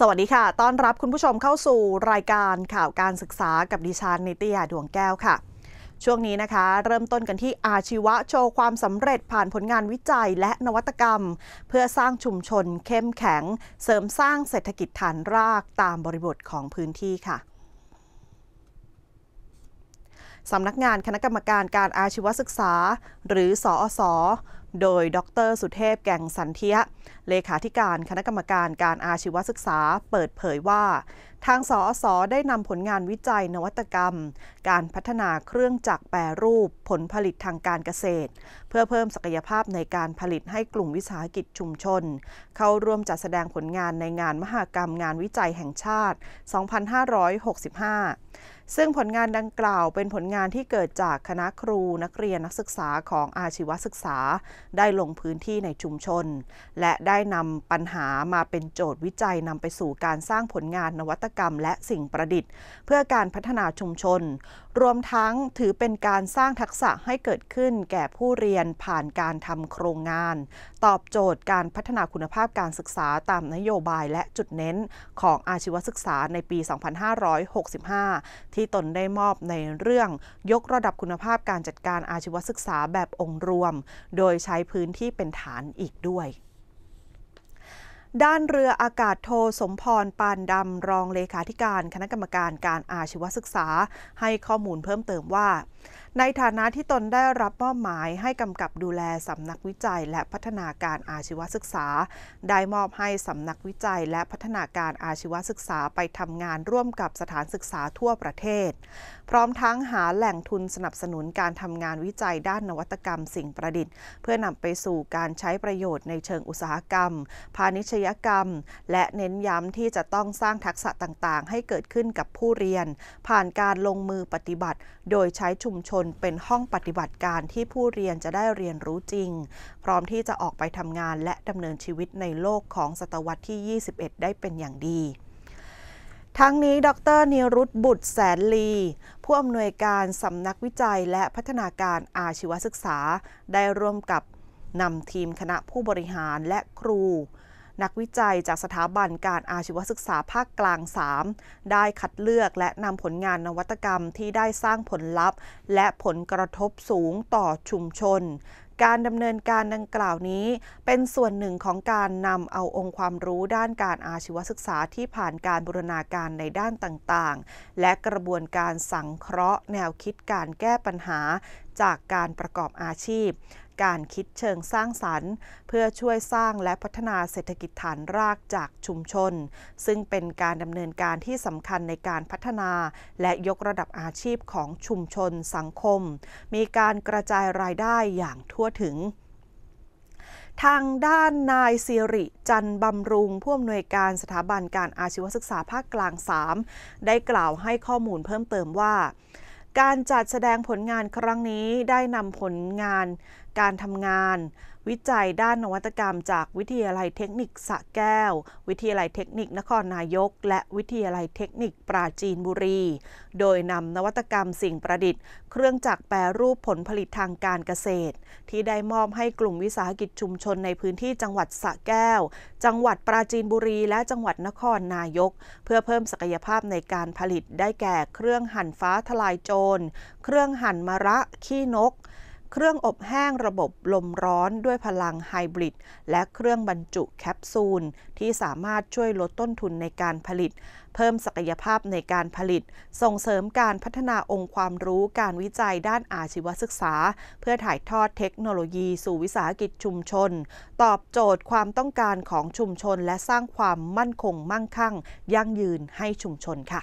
สวัสดีค่ะ ต้อนรับคุณผู้ชมเข้าสู่รายการข่าวการศึกษากับดิฉันนิตยาดวงแก้วค่ะ ช่วงนี้นะคะเริ่มต้นกันที่อาชีวะโชว์ความสำเร็จผ่านผลงานวิจัยและนวัตกรรม เพื่อสร้างชุมชนเข้มแข็ง เสริมสร้างเศรษฐกิจฐานรากตามบริบทของพื้นที่ค่ะ สำนักงานคณะกรรมการการอาชีวศึกษา หรือสอสโดยดรสุเทพแก่งสันเทีย เลขาธิการคณะกรรมการการอาชีวศึกษาเปิดเผยว่า ทางสอสอได้นำผลงานวิจัยนวัตกรรม การพัฒนาเครื่องจักรแปรรูป ผลผลิตทางการเกษตร เพื่อเพิ่มศักยภาพในการผลิตให้กลุ่มวิสาหกิจชุมชน เข้าร่วมจัดแสดงผลงานในงานมหกรรมงานวิจัยแห่งชาติ 2565 ซึ่งผลงานดังกล่าวเป็นผลงานที่เกิดจากคณะครูนักเรียนนักศึกษาของอาชีวศึกษาได้ลงพื้นที่ในชุมชน และได้นำปัญหามาเป็นโจทย์วิจัยนำไปสู่การสร้างผลงานนวัตกรรมและสิ่งประดิษฐ์ เพื่อการพัฒนาชุมชนรวมทั้งถือเป็นการสร้างทักษะให้เกิดขึ้นแก่ผู้เรียนผ่านการทำโครงงาน ตอบโจทย์การพัฒนาคุณภาพการศึกษาตามนโยบายและจุดเน้นของอาชีวศึกษาในปี 2565 ที่ตนได้มอบในเรื่อง ยกระดับคุณภาพการจัดการอาชีวศึกษาแบบองค์รวม โดยใช้พื้นที่เป็นฐานอีกด้วยด้านเรืออากาศโทสมพร ปานดำรองเลขาธิการ คณะกรรมการการอาชีวศึกษา ให้ข้อมูลเพิ่มเติมว่า ในฐานะที่ตนได้รับมอบหมาย ให้กำกับดูแลสำนักวิจัยและพัฒนาการอาชีวศึกษา ได้มอบให้สำนักวิจัยและพัฒนาการอาชีวศึกษาไปทำงานร่วมกับสถานศึกษาทั่วประเทศพร้อมทั้งหาแหล่งทุนสนับสนุนการทำงานวิจัยด้านนวัตกรรมสิ่งประดิษฐ์ เพื่อนำไปสู่การใช้ประโยชน์ในเชิงอุตสาหกรรม พาณิชยกรรม และเน้นย้ำที่จะต้องสร้างทักษะต่างๆ ให้เกิดขึ้นกับผู้เรียน ผ่านการลงมือปฏิบัติ โดยใช้ชุมชนเป็นห้องปฏิบัติการที่ผู้เรียนจะได้เรียนรู้จริง พร้อมที่จะออกไปทำงานและดำเนินชีวิตในโลกของศตวรรษที่ 21 ได้เป็นอย่างดีทั้งนี้ ดรนิรุตบุตรแสนลี ผู้อำนวยการสำนักวิจัยและพัฒนาการอาชีวศึกษา ได้ร่วมกับนำทีมคณะผู้บริหารและครู นักวิจัยจากสถาบันการอาชีวศึกษาภาคกลาง 3 ได้คัดเลือกและนำผลงานนวัตกรรมที่ได้สร้างผลลัพธ์ และผลกระทบสูงต่อชุมชนการดำเนินการดังกล่าวนี้เป็นส่วนหนึ่งของการนำเอาองค์ความรู้ด้านการอาชีวศึกษาที่ผ่านการบูรณาการในด้านต่างๆ และกระบวนการสังเคราะห์แนวคิดการแก้ปัญหาจากการประกอบอาชีพการคิดเชิงสร้างสรรค์ เพื่อช่วยสร้างและพัฒนาเศรษฐกิจฐานรากจากชุมชน ซึ่งเป็นการดำเนินการที่สำคัญในการพัฒนา และยกระดับอาชีพของชุมชนสังคม มีการกระจายรายได้อย่างทั่วถึง ทางด้านนายสิริจันบำรุงผู้อำนวยการสถาบันการอาชีวศึกษาภาคกลาง 3 ได้กล่าวให้ข้อมูลเพิ่มเติมว่า การจัดแสดงผลงานครั้งนี้ได้นำผลงานการทำงานวิจัยด้านนวัตกรรมจากวิทยาลัยเทคนิคสะแก้ว วิทยาลัยเทคนิคนครนายก และวิทยาลัยเทคนิคปราจีนบุรี โดยนำนวัตกรรมสิ่งประดิษฐ์เครื่องจักรแปรรูปผลผลิตทางการเกษตร ที่ได้มอบให้กลุ่มวิสาหกิจชุมชนในพื้นที่จังหวัดสะแก้ว จังหวัดปราจีนบุรีและจังหวัดนครนายก เพื่อเพิ่มศักยภาพในการผลิตได้แก่เครื่องหั่นฟ้าทลายโจรเครื่องหั่นมะระขี้นกเครื่องอบแห้งระบบลมร้อนด้วยพลังไฮบริดและเครื่องบรรจุแคปซูลที่สามารถช่วยลดต้นทุนในการผลิต เพิ่มศักยภาพในการผลิต ส่งเสริมการพัฒนาองค์ความรู้การวิจัยด้านอาชีวศึกษา เพื่อถ่ายทอดเทคโนโลยีสู่วิสาหกิจชุมชน ตอบโจทย์ความต้องการของชุมชน และสร้างความมั่นคงมั่งคั่ง ยั่งยืนให้ชุมชนค่ะ